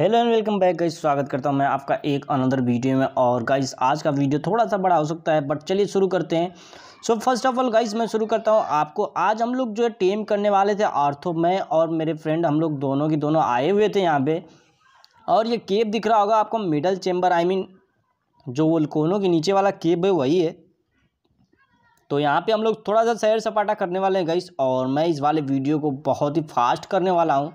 hello and welcome back guys स्वागत करता हूं मैं आपका एक अनदर वीडियो में और गाइस आज का वीडियो थोड़ा सा बड़ा हो सकता है बट चलिए शुरू करते हैं so first of all guys मैं शुरू करता हूं आपको आज हम लोग जो है टेम करने वाले थे आर्थो मैं और मेरे फ्रेंड हम लोग दोनों के दोनों आए हुए थे यहाँ पर और ये केब दिख रहा होगा आपको middle chamber I I mean mean, जो वो कोनों के नीचे वाला केब है वही है तो यहाँ पे हम लोग थोड़ा सा सैर सपाटा करने वाले हैं गाइस और मैं इस वाले वीडियो को बहुत ही फास्ट करने वाला हूँ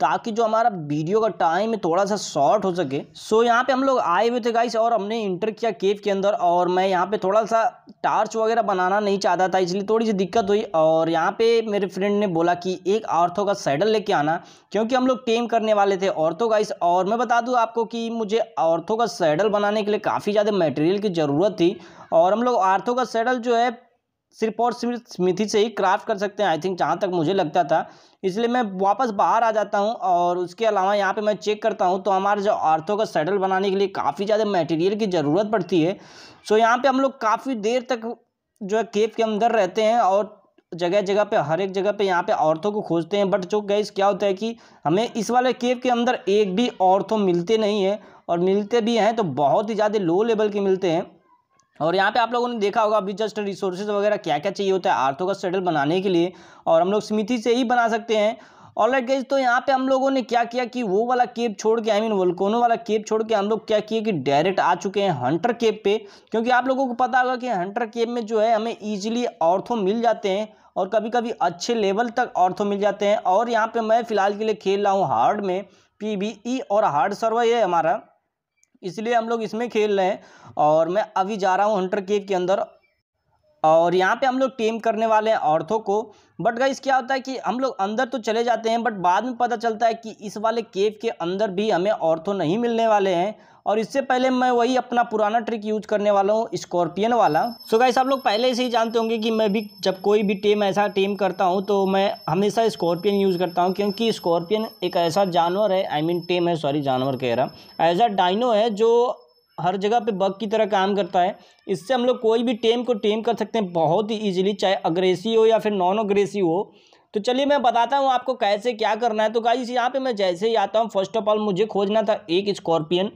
ताकि जो हमारा वीडियो का टाइम है थोड़ा सा शॉर्ट हो सके सो यहाँ पे हम लोग आए हुए थे गाइस और हमने इंटर किया केव के अंदर और मैं यहाँ पे थोड़ा सा टार्च वगैरह बनाना नहीं चाहता था इसलिए थोड़ी सी दिक्कत हुई और यहाँ पे मेरे फ्रेंड ने बोला कि एक औरतों का सैडल लेके आना क्योंकि हम लोग टेम करने वाले थे औरतों गाइस और मैं बता दूँ आपको कि मुझे औरतों का सैडल बनाने के लिए काफ़ी ज़्यादा मटेरियल की ज़रूरत थी और हम लोग आर्थों का सैडल जो है सिर्फ और सिर्फ स्मिथी से ही क्राफ्ट कर सकते हैं आई थिंक जहाँ तक मुझे लगता था इसलिए मैं वापस बाहर आ जाता हूँ और उसके अलावा यहाँ पे मैं चेक करता हूँ तो हमारे जो आर्थों का सेटल बनाने के लिए काफ़ी ज़्यादा मटेरियल की ज़रूरत पड़ती है सो यहाँ पे हम लोग काफ़ी देर तक जो है केव के अंदर रहते हैं और जगह जगह पे हर एक जगह पे यहाँ पे औरतों को खोजते हैं बट जो गैस क्या होता है कि हमें इस वाले केव के अंदर एक भी औरतों मिलते नहीं है और मिलते भी हैं तो बहुत ही ज़्यादा लो लेवल के मिलते हैं और यहाँ पे आप लोगों ने देखा होगा अभी जस्ट रिसोर्सेज वगैरह क्या क्या चाहिए होता है आर्थो का सेटल बनाने के लिए और हम लोग स्मिति से ही बना सकते हैं और लाइट गई तो यहाँ पे हम लोगों ने क्या किया कि वो वाला केप छोड़ के आई मीन mean, वोल्कोनो वाला केप छोड़ के हम लोग क्या किए कि डायरेक्ट आ चुके हैं हंटर केप पे क्योंकि आप लोगों को पता होगा कि हंटर केप में जो है हमें ईजिली ऑर्थो मिल जाते हैं और कभी कभी अच्छे लेवल तक ऑर्थो मिल जाते हैं और यहाँ पर मैं फिलहाल के लिए खेल रहा हूँ हार्ड में पी e और हार्ड सर्वर ये हमारा इसलिए हम लोग इसमें खेल रहे हैं और मैं अभी जा रहा हूँ हंटर केव के अंदर और यहाँ पे हम लोग टीम करने वाले हैं औरतों को बट गाइस क्या होता है कि हम लोग अंदर तो चले जाते हैं बट बाद में पता चलता है कि इस वाले केव के अंदर भी हमें औरतों नहीं मिलने वाले हैं और इससे पहले मैं वही अपना पुराना ट्रिक यूज करने वाला हूँ स्कॉर्पियन वाला सो so गाइस आप लोग पहले से ही जानते होंगे कि मैं भी जब कोई भी टीम ऐसा टीम करता हूँ तो मैं हमेशा स्कॉर्पियन यूज़ करता हूँ क्योंकि स्कॉर्पियन एक ऐसा जानवर है आई मीन टीम है सॉरी जानवर कह रहा एज अ डाइनो है जो हर जगह पे बग की तरह काम करता है इससे हम लोग कोई भी टेम को टेम कर सकते हैं बहुत ही ईजिली चाहे अग्रेसिव हो या फिर नॉन अग्रेसिव हो तो चलिए मैं बताता हूँ आपको कैसे क्या करना है तो इस यहाँ पर मैं जैसे ही आता हूँ फर्स्ट ऑफ ऑल मुझे खोजना था एक स्कॉर्पियन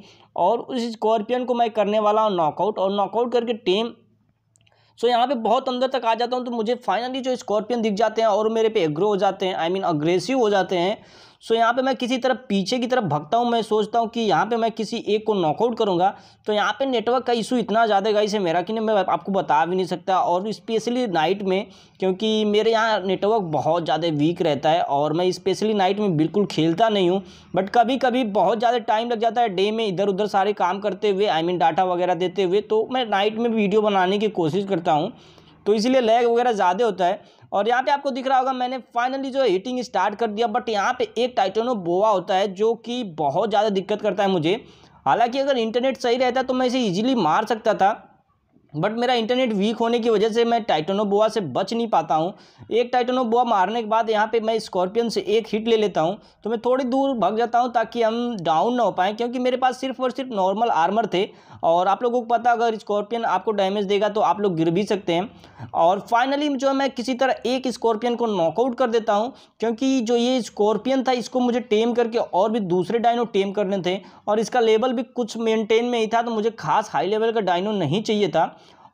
और उस स्कॉर्पियन को मैं करने वाला हूँ नॉकआउट और नॉकआउट करके टेम सो so, यहाँ पे बहुत अंदर तक आ जाता हूँ तो मुझे फाइनली जो स्कॉर्पियन दिख जाते हैं और मेरे पे एग्रो हो जाते हैं I I mean mean, aggressive हो जाते हैं सो यहाँ पे मैं किसी तरफ पीछे की तरफ भगता हूँ मैं सोचता हूँ कि यहाँ पे मैं किसी एक को नॉकआउट करूँगा तो यहाँ पे नेटवर्क का इशू इतना ज़्यादा गाइस है मेरा कि नहीं मैं आपको बता भी नहीं सकता और स्पेशली नाइट में क्योंकि मेरे यहाँ नेटवर्क बहुत ज़्यादा वीक रहता है और मैं स्पेशली नाइट में बिल्कुल खेलता नहीं हूँ बट कभी कभी बहुत ज़्यादा टाइम लग जाता है डे में इधर उधर सारे काम करते हुए आई मीन डाटा वगैरह देते हुए तो मैं नाइट में वीडियो बनाने की कोशिश करता हूँ तो इसीलिए लैग वगैरह ज़्यादा होता है और यहाँ पे आपको दिख रहा होगा मैंने फाइनली जो हीटिंग स्टार्ट कर दिया बट यहाँ पे एक टाइटनो बोवा होता है जो कि बहुत ज़्यादा दिक्कत करता है मुझे हालांकि अगर इंटरनेट सही रहता तो मैं इसे ईजिली मार सकता था बट मेरा इंटरनेट वीक होने की वजह से मैं टाइटनो बोआ से बच नहीं पाता हूँ एक टाइटनो बोआ मारने के बाद यहाँ पे मैं स्कॉर्पियन से एक हिट ले लेता हूँ तो मैं थोड़ी दूर भाग जाता हूँ ताकि हम डाउन ना हो पाएँ क्योंकि मेरे पास सिर्फ और सिर्फ नॉर्मल आर्मर थे और आप लोगों को पता अगर स्कॉर्पियन आपको डैमेज देगा तो आप लोग गिर भी सकते हैं और फाइनली जो है मैं किसी तरह एक स्कॉर्पियन को नॉकआउट कर देता हूँ क्योंकि जो ये स्कॉर्पियन था इसको मुझे टेम करके और भी दूसरे डाइनो टेम करने थे और इसका लेवल भी कुछ मेनटेन में ही था तो मुझे खास हाई लेवल का डाइनो नहीं चाहिए था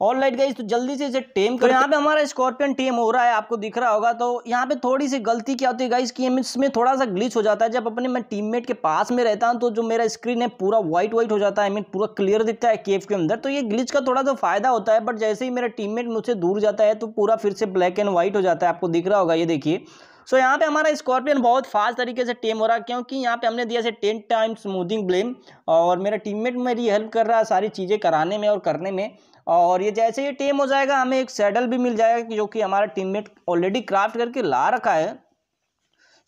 ऑल लाइट गई तो जल्दी से इसे टेम तो करो यहाँ पे हमारा स्कॉर्पियन टेम हो रहा है आपको दिख रहा होगा तो यहाँ पे थोड़ी सी गलती क्या होती है गाइस कि इसमें थोड़ा सा ग्लिच हो जाता है जब अपने मैं टीममेट के पास में रहता हूँ तो जो मेरा स्क्रीन है पूरा व्हाइट व्हाइट हो जाता है आई मीन पूरा क्लियर दिखता है केफ के अंदर तो ये ग्लिच का थोड़ा सा फायदा होता है बट जैसे ही मेरा टीम मुझसे दूर जाता है तो पूरा फिर से ब्लैक एंड व्हाइट हो जाता है आपको दिख रहा होगा ये देखिए सो so, यहाँ पे हमारा स्कॉर्पियन बहुत फास्ट तरीके से टेम हो रहा है क्योंकि यहाँ पे हमने दिया से टेन टाइम स्मूदिंग ब्लेम और मेरा टीममेट मेरी हेल्प कर रहा है सारी चीज़ें कराने में और करने में और ये जैसे ये टेम हो जाएगा हमें एक सैडल भी मिल जाएगा जो कि हमारा टीम ऑलरेडी क्राफ्ट करके ला रखा है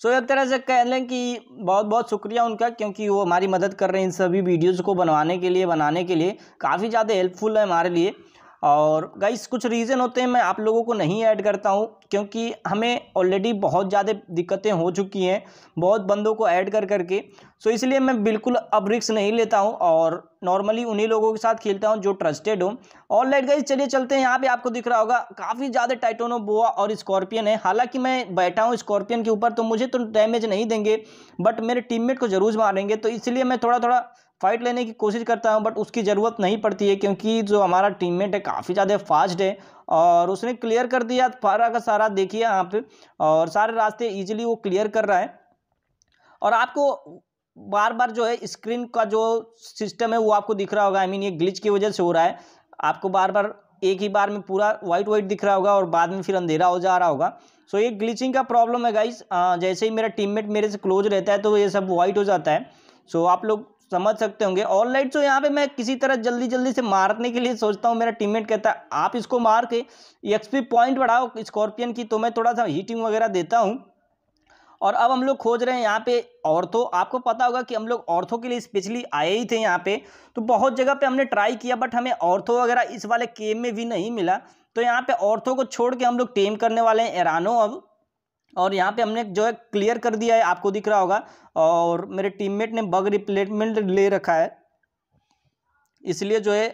सो so, एक तरह से कह लें कि बहुत बहुत शुक्रिया उनका क्योंकि वो हमारी मदद कर रहे हैं इन सभी वीडियोज़ को बनवाने के लिए बनाने के लिए काफ़ी ज़्यादा हेल्पफुल है हमारे लिए और गाइस कुछ रीज़न होते हैं मैं आप लोगों को नहीं ऐड करता हूँ क्योंकि हमें ऑलरेडी बहुत ज़्यादा दिक्कतें हो चुकी हैं बहुत बंदों को ऐड कर करके सो इसलिए मैं बिल्कुल अब रिक्स नहीं लेता हूँ और नॉर्मली उन्हीं लोगों के साथ खेलता हूँ जो ट्रस्टेड हो और लाइट गाइज चलिए चलते हैं यहाँ पे आपको दिख रहा होगा काफ़ी ज़्यादा टाइटोनो बोआ और स्कॉर्पियन है हालांकि मैं बैठा हूँ स्कॉर्पियन के ऊपर तो मुझे तो डैमेज नहीं देंगे बट मेरे टीममेट को ज़रूर मारेंगे तो इसलिए मैं थोड़ा थोड़ा फाइट लेने की कोशिश करता हूँ बट उसकी ज़रूरत नहीं पड़ती है क्योंकि जो हमारा टीममेट है काफ़ी ज़्यादा फास्ट है और उसने क्लियर कर दिया सारा का सारा देखिए यहाँ पे और सारे रास्ते इजीली वो क्लियर कर रहा है और आपको बार बार जो है स्क्रीन का जो सिस्टम है वो आपको दिख रहा होगा आई I मीन mean, ये ग्लिच की वजह से हो रहा है आपको बार बार एक ही बार में पूरा वाइट वाइट दिख रहा होगा और बाद में फिर अंधेरा हो जा रहा होगा सो so, ये ग्लिचिंग का प्रॉब्लम है गाइज जैसे ही मेरा टीममेट मेरे से क्लोज रहता है तो ये सब वाइट हो जाता है सो so, आप लोग समझ सकते होंगे ऑल लाइट सो यहाँ पे मैं किसी तरह जल्दी जल्दी से मारने के लिए सोचता हूँ मेरा टीममेट कहता है आप इसको मार के एक्सपी पॉइंट बढ़ाओ स्कॉर्पियन की तो मैं थोड़ा सा हीटिंग वगैरह देता हूँ और अब हम लोग खोज रहे हैं यहाँ पे औरतों आपको पता होगा कि हम लोग औरतों के लिए स्पेशली आए ही थे यहाँ पे तो बहुत जगह पे हमने ट्राई किया बट हमें औरतों वगैरह इस वाले केम में भी नहीं मिला तो यहाँ पे औरतों को छोड़ के हम लोग टेम करने वाले हैं एरानो अब और यहाँ पे हमने जो है क्लियर कर दिया है आपको दिख रहा होगा और मेरे टीममेट ने बग रिप्लेसमेंट ले रखा है इसलिए जो है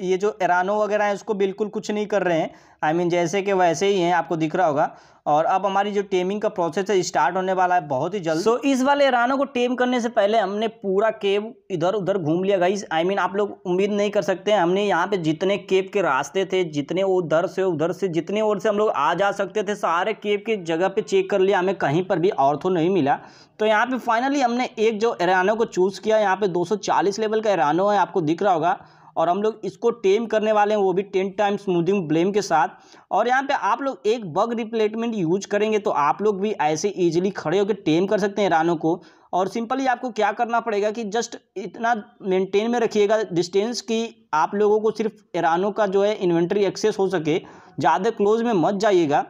ये जो ईरानों वगैरह हैं उसको बिल्कुल कुछ नहीं कर रहे हैं आई I मीन mean, जैसे कि वैसे ही हैं आपको दिख रहा होगा और अब हमारी जो टेमिंग का प्रोसेस है स्टार्ट होने वाला है बहुत ही जल्द तो so, इस वाले ईरानों को टेम करने से पहले हमने पूरा केव इधर उधर घूम लिया गई आई I मीन mean, आप लोग उम्मीद नहीं कर सकते हमने यहाँ पे जितने केव के रास्ते थे जितने उधर से उधर से जितने ओर से हम लोग आ जा सकते थे सारे केव के जगह पर चेक कर लिया हमें कहीं पर भी और तो नहीं मिला तो यहाँ पर फाइनली हमने एक जो ईरानों को चूज़ किया यहाँ पर दो लेवल का ईरानों है आपको दिख रहा होगा और हम लोग इसको टेम करने वाले हैं वो भी टेन टाइम स्मूदिंग ब्लेम के साथ और यहाँ पे आप लोग एक बग रिप्लेसमेंट यूज करेंगे तो आप लोग भी ऐसे ईजिली खड़े होकर टेम कर सकते हैं रानों को और सिंपली आपको क्या करना पड़ेगा कि जस्ट इतना मेंटेन में रखिएगा डिस्टेंस कि आप लोगों को सिर्फ ईरानों का जो है इन्वेंट्री एक्सेस हो सके ज़्यादा क्लोज में मत जाइएगा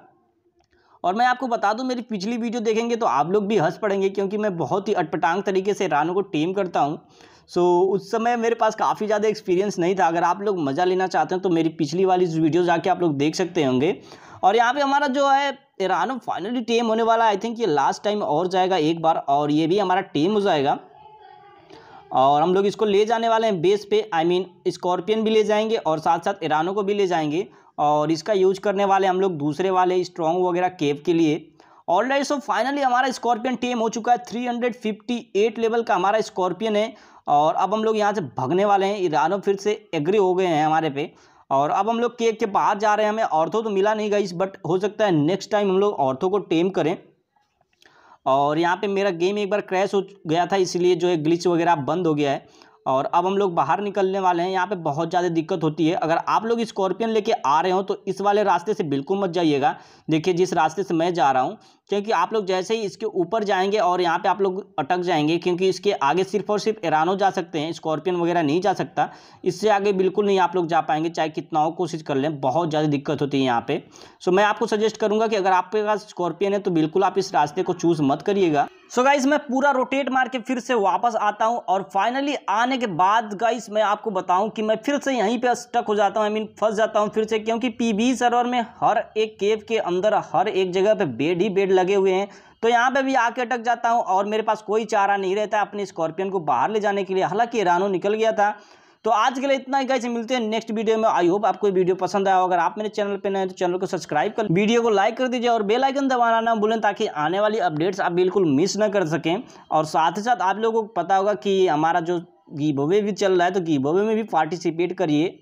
और मैं आपको बता दूं मेरी पिछली वीडियो देखेंगे तो आप लोग भी हंस पड़ेंगे क्योंकि मैं बहुत ही अटपटांग तरीके से रानों को टेम करता हूँ सो उस समय मेरे पास काफ़ी ज़्यादा एक्सपीरियंस नहीं था अगर आप लोग मज़ा लेना चाहते हैं तो मेरी पिछली वाली वीडियो जाके आप लोग देख सकते होंगे और यहाँ पे हमारा जो है ईरान फाइनली टेम होने वाला आई थिंक ये लास्ट टाइम और जाएगा एक बार और ये भी हमारा टेम हो जाएगा और हम लोग इसको ले जाने वाले हैं बेस पे आई मीन स्कॉर्पियन भी ले जाएंगे और साथ साथ ईरानों को भी ले जाएंगे और इसका यूज करने वाले हम लोग दूसरे वाले स्ट्रॉन्ग वगैरह केव के लिए ऑलराइट सो फाइनली हमारा स्कॉर्पियन टीम हो चुका है 358 लेवल का हमारा स्कॉर्पियन है और अब हम लोग यहाँ से भगने वाले हैं ईरानों फिर से एग्री हो गए हैं हमारे पे और अब हम लोग केक के बाहर जा रहे हैं हमें औरतों तो मिला नहीं गई बट हो सकता है नेक्स्ट टाइम हम लोग औरतों को टेम करें और यहाँ पे मेरा गेम एक बार क्रैश हो गया था इसीलिए जो है ग्लिच वगैरह बंद हो गया है और अब हम लोग बाहर निकलने वाले हैं यहाँ पे बहुत ज़्यादा दिक्कत होती है अगर आप लोग स्कॉर्पियन लेके आ रहे हो तो इस वाले रास्ते से बिल्कुल मत जाइएगा देखिए जिस रास्ते से मैं जा रहा हूँ क्योंकि आप लोग जैसे ही इसके ऊपर जाएंगे और यहाँ पे आप लोग अटक जाएंगे क्योंकि इसके आगे सिर्फ और सिर्फ ईरानों जा सकते हैं स्कॉर्पियन वगैरह नहीं जा सकता इससे आगे बिल्कुल नहीं आप लोग जा पाएंगे चाहे कितना हो कोशिश कर लें बहुत ज़्यादा दिक्कत होती है यहाँ पर सो मैं आपको सजेस्ट करूँगा कि अगर आपके पास स्कॉर्पियन है तो बिल्कुल आप इस रास्ते को चूज़ मत करिएगा सो so गाइस मैं पूरा रोटेट मार के फिर से वापस आता हूँ और फाइनली आने के बाद गाइस मैं आपको बताऊँ कि मैं फिर से यहीं पे स्टक हो जाता हूँ आई मीन फंस जाता हूँ फिर से क्योंकि पी सर्वर में हर एक केव के अंदर हर एक जगह पे बेड ही बेड लगे हुए हैं तो यहाँ पे भी आके अटक जाता हूँ और मेरे पास कोई चारा नहीं रहता अपने स्कॉर्पियन को बाहर ले जाने के लिए हालांकि रानो निकल गया था तो आज के लिए इतना ही कैसे मिलते हैं नेक्स्ट वीडियो में आई होप आपको वीडियो पसंद आया अगर आप मेरे चैनल पर नए तो चैनल को सब्सक्राइब कर वीडियो को लाइक कर दीजिए और बेलाइकन दबाना ना भूलें ताकि आने वाली अपडेट्स आप बिल्कुल मिस ना कर सकें और साथ ही साथ आप लोगों को पता होगा कि हमारा जो गीबोवे भी चल रहा है तो गीबोवे में भी पार्टिसिपेट करिए